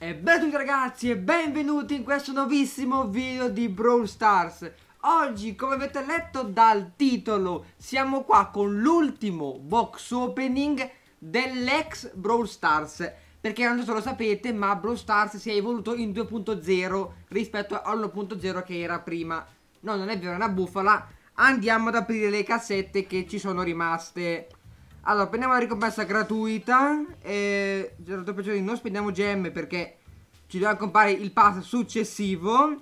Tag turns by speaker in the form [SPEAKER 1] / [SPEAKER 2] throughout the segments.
[SPEAKER 1] E bene ragazzi e benvenuti in questo nuovissimo video di Brawl Stars Oggi come avete letto dal titolo siamo qua con l'ultimo box opening dell'ex Brawl Stars Perché non so lo sapete ma Brawl Stars si è evoluto in 2.0 rispetto all'1.0 che era prima No non è vero è una bufala Andiamo ad aprire le cassette che ci sono rimaste allora, prendiamo la ricompensa gratuita. E... Non spendiamo gemme perché ci dobbiamo comprare il pass successivo.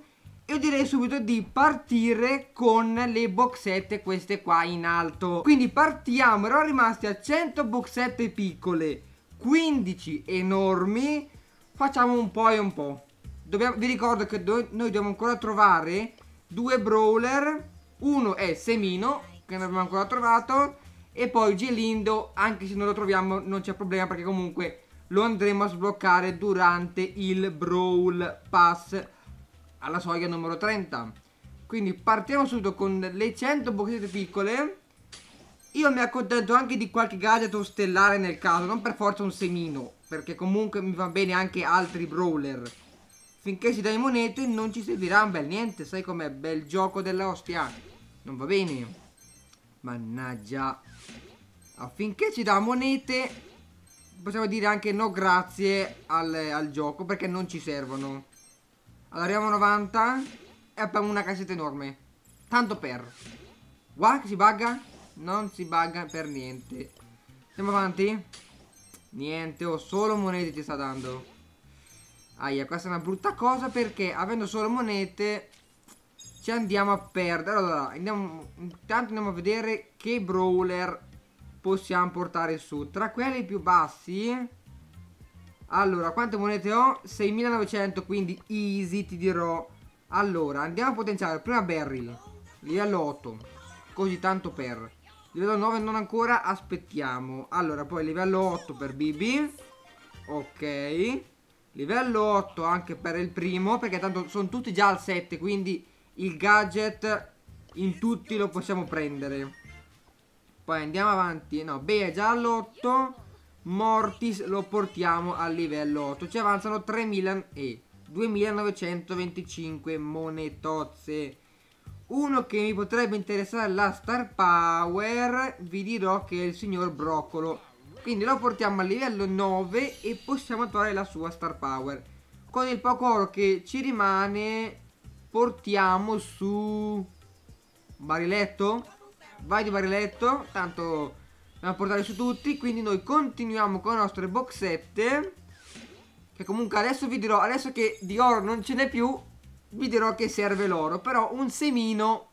[SPEAKER 1] Io direi subito di partire con le boxette queste qua in alto. Quindi partiamo, erano rimaste a 100 boxette piccole, 15 enormi. Facciamo un po' e un po'. Dobbiamo, vi ricordo che do, noi dobbiamo ancora trovare due brawler. Uno è Semino, che non abbiamo ancora trovato. E poi Gelindo, anche se non lo troviamo, non c'è problema perché comunque lo andremo a sbloccare durante il Brawl Pass alla soglia numero 30. Quindi partiamo subito con le 100 bocchette piccole. Io mi accontento anche di qualche gadget stellare nel caso, non per forza un semino, perché comunque mi va bene anche altri brawler. Finché si dai monete non ci servirà un bel niente, sai com'è, bel gioco dell'ostia Non va bene. Mannaggia. Affinché ci dà monete, possiamo dire anche no grazie al, al gioco, perché non ci servono. Allora arriviamo a 90 e abbiamo una cassetta enorme. Tanto per. Qua si bugga? Non si bugga per niente. Andiamo avanti? Niente, ho solo monete ti sta dando. Aia, questa è una brutta cosa perché avendo solo monete ci andiamo a perdere. Allora, andiamo, intanto andiamo a vedere che brawler possiamo portare su. Tra quelli più bassi... Allora, quante monete ho? 6.900, quindi easy, ti dirò. Allora, andiamo a potenziare. Prima Barrel, livello 8. Così tanto per. Livello 9 non ancora, aspettiamo. Allora, poi livello 8 per BB. Ok. Livello 8 anche per il primo, perché tanto sono tutti già al 7, quindi il gadget in tutti lo possiamo prendere. Poi andiamo avanti. No, Bea già all'8. Mortis lo portiamo al livello 8. Ci avanzano 3.000 e 2.925 monetozze. Uno che mi potrebbe interessare la Star Power, vi dirò che è il signor Broccolo. Quindi lo portiamo al livello 9 e possiamo trovare la sua Star Power. Con il poco oro che ci rimane portiamo su Bariletto vai di Bariletto tanto dobbiamo portare su tutti quindi noi continuiamo con le nostre boxette che comunque adesso vi dirò adesso che di oro non ce n'è più vi dirò che serve l'oro però un semino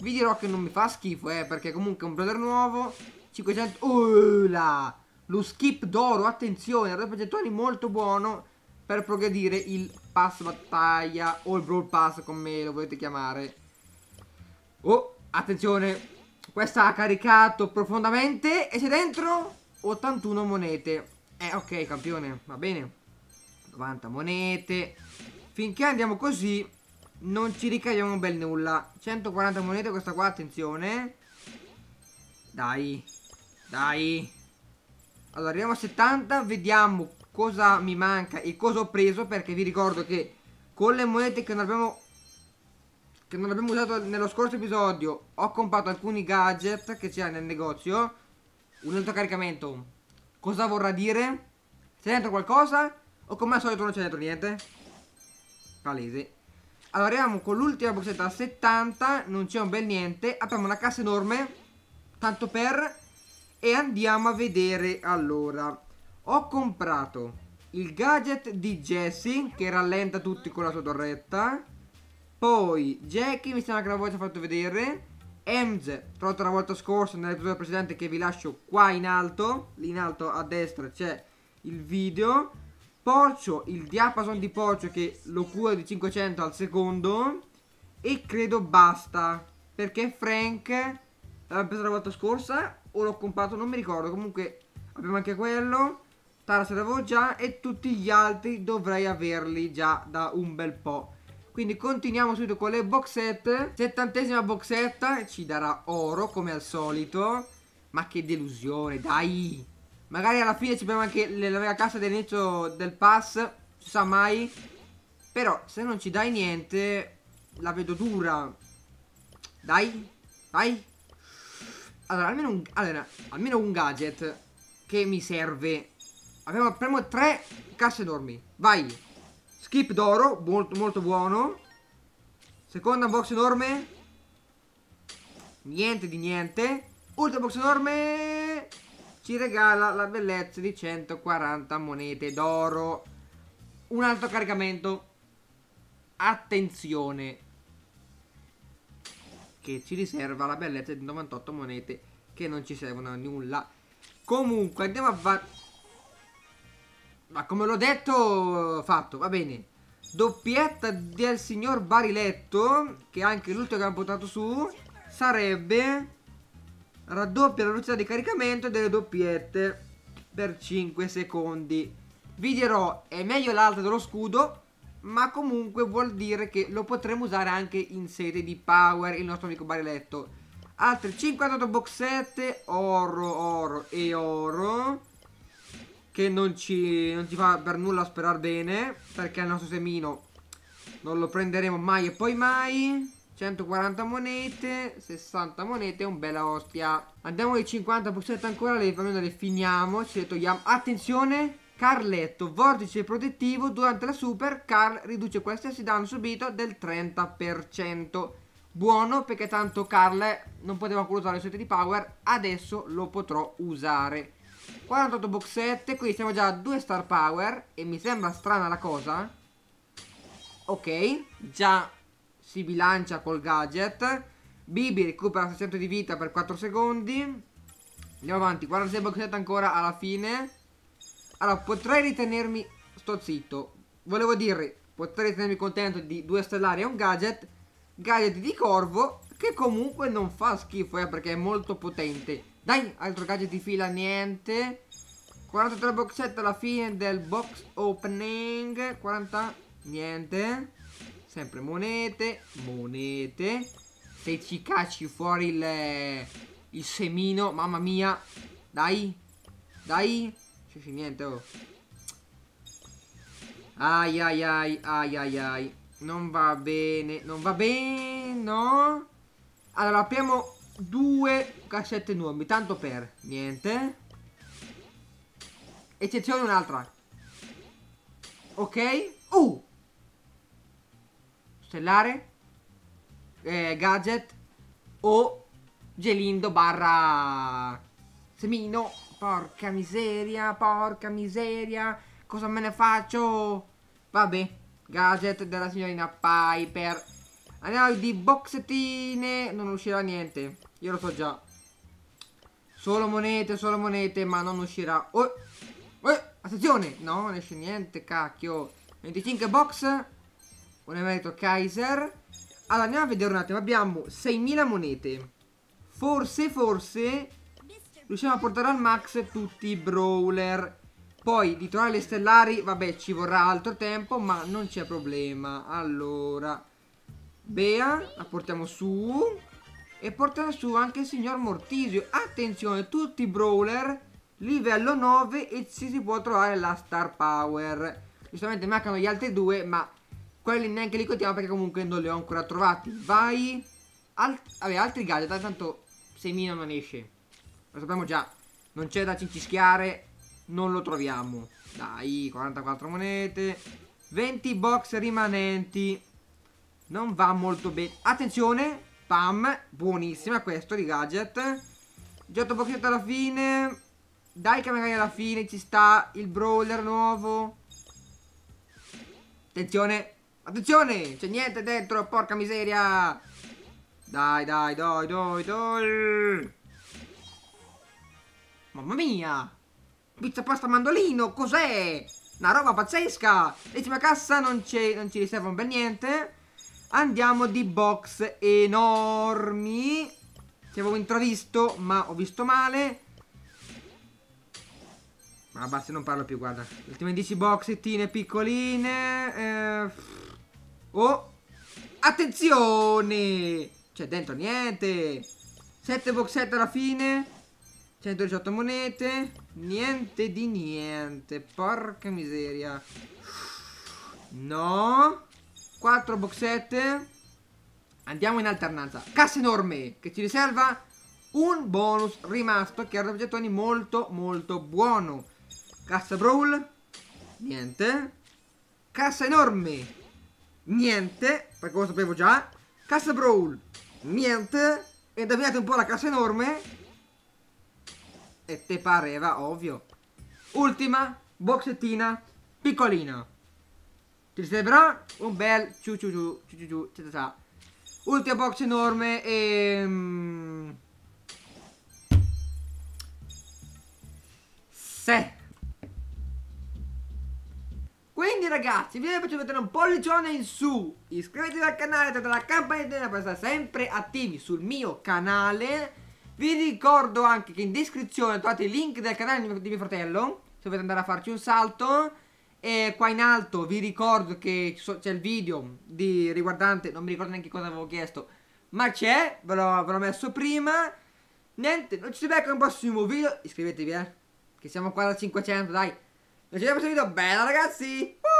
[SPEAKER 1] vi dirò che non mi fa schifo eh perché comunque è un brother nuovo 500 oh là lo skip d'oro attenzione a percentuali molto buono per progredire il pass battaglia o il brawl pass come lo volete chiamare. Oh, attenzione, questa ha caricato profondamente e c'è dentro 81 monete. Eh, ok, campione, va bene. 90 monete. Finché andiamo così non ci ricaviamo bel nulla. 140 monete questa qua, attenzione. Dai, dai. Allora, arriviamo a 70, vediamo cosa mi manca e cosa ho preso perché vi ricordo che con le monete che non abbiamo che non abbiamo usato nello scorso episodio ho comprato alcuni gadget che c'è nel negozio un altro caricamento cosa vorrà dire? c'è dentro qualcosa? o come al solito non c'è dentro niente? palese allora arriviamo con l'ultima boxetta a 70 non c'è un bel niente apriamo una cassa enorme tanto per e andiamo a vedere allora ho comprato il gadget di Jesse che rallenta tutti con la sua torretta. Poi Jackie mi sembra che la voce ha fatto vedere. Ems, trovato la volta scorsa nell'episodio precedente che vi lascio qua in alto. Lì in alto a destra c'è il video. Porcio, il diapason di Porcio che lo cura di 500 al secondo. E credo basta. Perché Frank l'abbiamo preso la volta scorsa o l'ho comprato, non mi ricordo. Comunque abbiamo anche quello. Taras ce l'avevo già e tutti gli altri dovrei averli già da un bel po'. Quindi continuiamo subito con le boxette. Settantesima boxetta ci darà oro come al solito. Ma che delusione, dai! Magari alla fine ci abbiamo anche la mega cassa dell'inizio del pass, non si sa mai. Però se non ci dai niente, la vedo dura. Dai, dai. Allora almeno, un, allora, almeno un gadget che mi serve Abbiamo apriamo tre casse enormi. Vai. Skip d'oro, molto, molto buono. Seconda box enorme. Niente di niente. Ultima box enorme. Ci regala la bellezza di 140 monete d'oro. Un altro caricamento. Attenzione. Che ci riserva la bellezza di 98 monete che non ci servono a nulla. Comunque andiamo a... fare... Ma come l'ho detto, fatto, va bene. Doppietta del signor Bariletto, che anche l'ultimo che abbiamo buttato su, sarebbe raddoppia la velocità di caricamento delle doppiette per 5 secondi. Vi dirò, è meglio l'alta dello scudo, ma comunque vuol dire che lo potremo usare anche in sede di power il nostro amico Bariletto. Altri 58 boxette, oro, oro e oro che non ci, non ci fa per nulla sperare bene, perché il nostro semino non lo prenderemo mai e poi mai. 140 monete, 60 monete, un bella ostia. Andiamo di 50% ancora, le, le finiamo, ci le togliamo. Attenzione, Carletto, vortice protettivo, durante la super, Carl riduce qualsiasi danno subito del 30%. Buono, perché tanto Carl non poteva ancora usare il suo di power, adesso lo potrò usare. 48 boxette, quindi siamo già a 2 star power e mi sembra strana la cosa. Ok, già si bilancia col gadget. Bibi recupera 600 di vita per 4 secondi. Andiamo avanti, 46 boxette ancora alla fine. Allora, potrei ritenermi... Sto zitto. Volevo dire, potrei ritenermi contento di 2 stellari e un gadget. Gadget di corvo, che comunque non fa schifo, eh, perché è molto potente. Dai, altro gadget di fila, niente. 43 boxette alla fine del box opening. 40, niente. Sempre monete, monete. Se ci cacci fuori il, eh, il semino, mamma mia. Dai, dai. C'è niente, oh. Ai ai ai ai ai ai Non va bene Non va bene No Allora apriamo due cassette nuove, tanto per niente. Eccezione un'altra. Ok. Uh! Stellare. Eh, gadget. O gelindo barra semino. Porca miseria, porca miseria. Cosa me ne faccio? Vabbè. Gadget della signorina Piper. Andiamo di boxettine. Non uscirà niente. Io lo so già. Solo monete, solo monete, ma non uscirà. Oh, oh, attenzione! No, non esce niente, cacchio. 25 box. Un emerito Kaiser. Allora, andiamo a vedere un attimo. Abbiamo 6.000 monete. Forse, forse... Riusciamo a portare al max tutti i brawler. Poi, di trovare le stellari, vabbè, ci vorrà altro tempo, ma non c'è problema. Allora... Bea, la portiamo su. E portiamo su anche il signor Mortisio. Attenzione, tutti i brawler, livello 9 e ci si può trovare la Star Power. Giustamente mancano gli altri due, ma quelli neanche li contiamo perché comunque non li ho ancora trovati. Vai. Alt vabbè, altri gadget, tanto semina non esce. Lo sappiamo già. Non c'è da cincischiare, non lo troviamo. Dai, 44 monete. 20 box rimanenti. Non va molto bene. Attenzione, pam, buonissima questo di gadget. Giotto Bocchetto alla fine. Dai che magari alla fine ci sta il brawler nuovo. Attenzione, attenzione, c'è niente dentro, porca miseria. Dai, dai, dai, dai, dai. Mamma mia. Pizza pasta mandolino, cos'è? Una roba pazzesca! Decima cassa, non, non ci riserva un bel niente. Andiamo di box enormi Ti avevo intravisto ma ho visto male Ma basta non parlo più guarda ultime 10 boxettine piccoline eh, Oh Attenzione C'è cioè, dentro niente 7 boxette alla fine 118 monete Niente di niente Porca miseria No 4 boxette. Andiamo in alternanza. Cassa enorme che ci riserva un bonus rimasto che era da gettoni molto molto buono. Cassa Brawl. Niente. Cassa enorme. Niente, perché lo sapevo già. Cassa Brawl. Niente. E indovinate un po' la cassa enorme. E te pareva, ovvio. Ultima boxettina piccolina. Ci siete però? Un bel ciu ciu ciu ciu ciu ciu ciu Ultima box enorme e... Ehm, se. Quindi ragazzi, vi faccio vedere un pollicione in su. Iscrivetevi al canale, attivate la campanellina per stare sempre attivi sul mio canale. Vi ricordo anche che in descrizione trovate il link del canale di mio fratello, se volete andare a farci un salto. E qua in alto vi ricordo che c'è il video di, riguardante, non mi ricordo neanche cosa avevo chiesto, ma c'è, ve l'ho, messo prima. Niente, non ci si becca un prossimo video, iscrivetevi eh, che siamo qua da 500, dai. Non ci vediamo in questo video, bella ragazzi! Uh!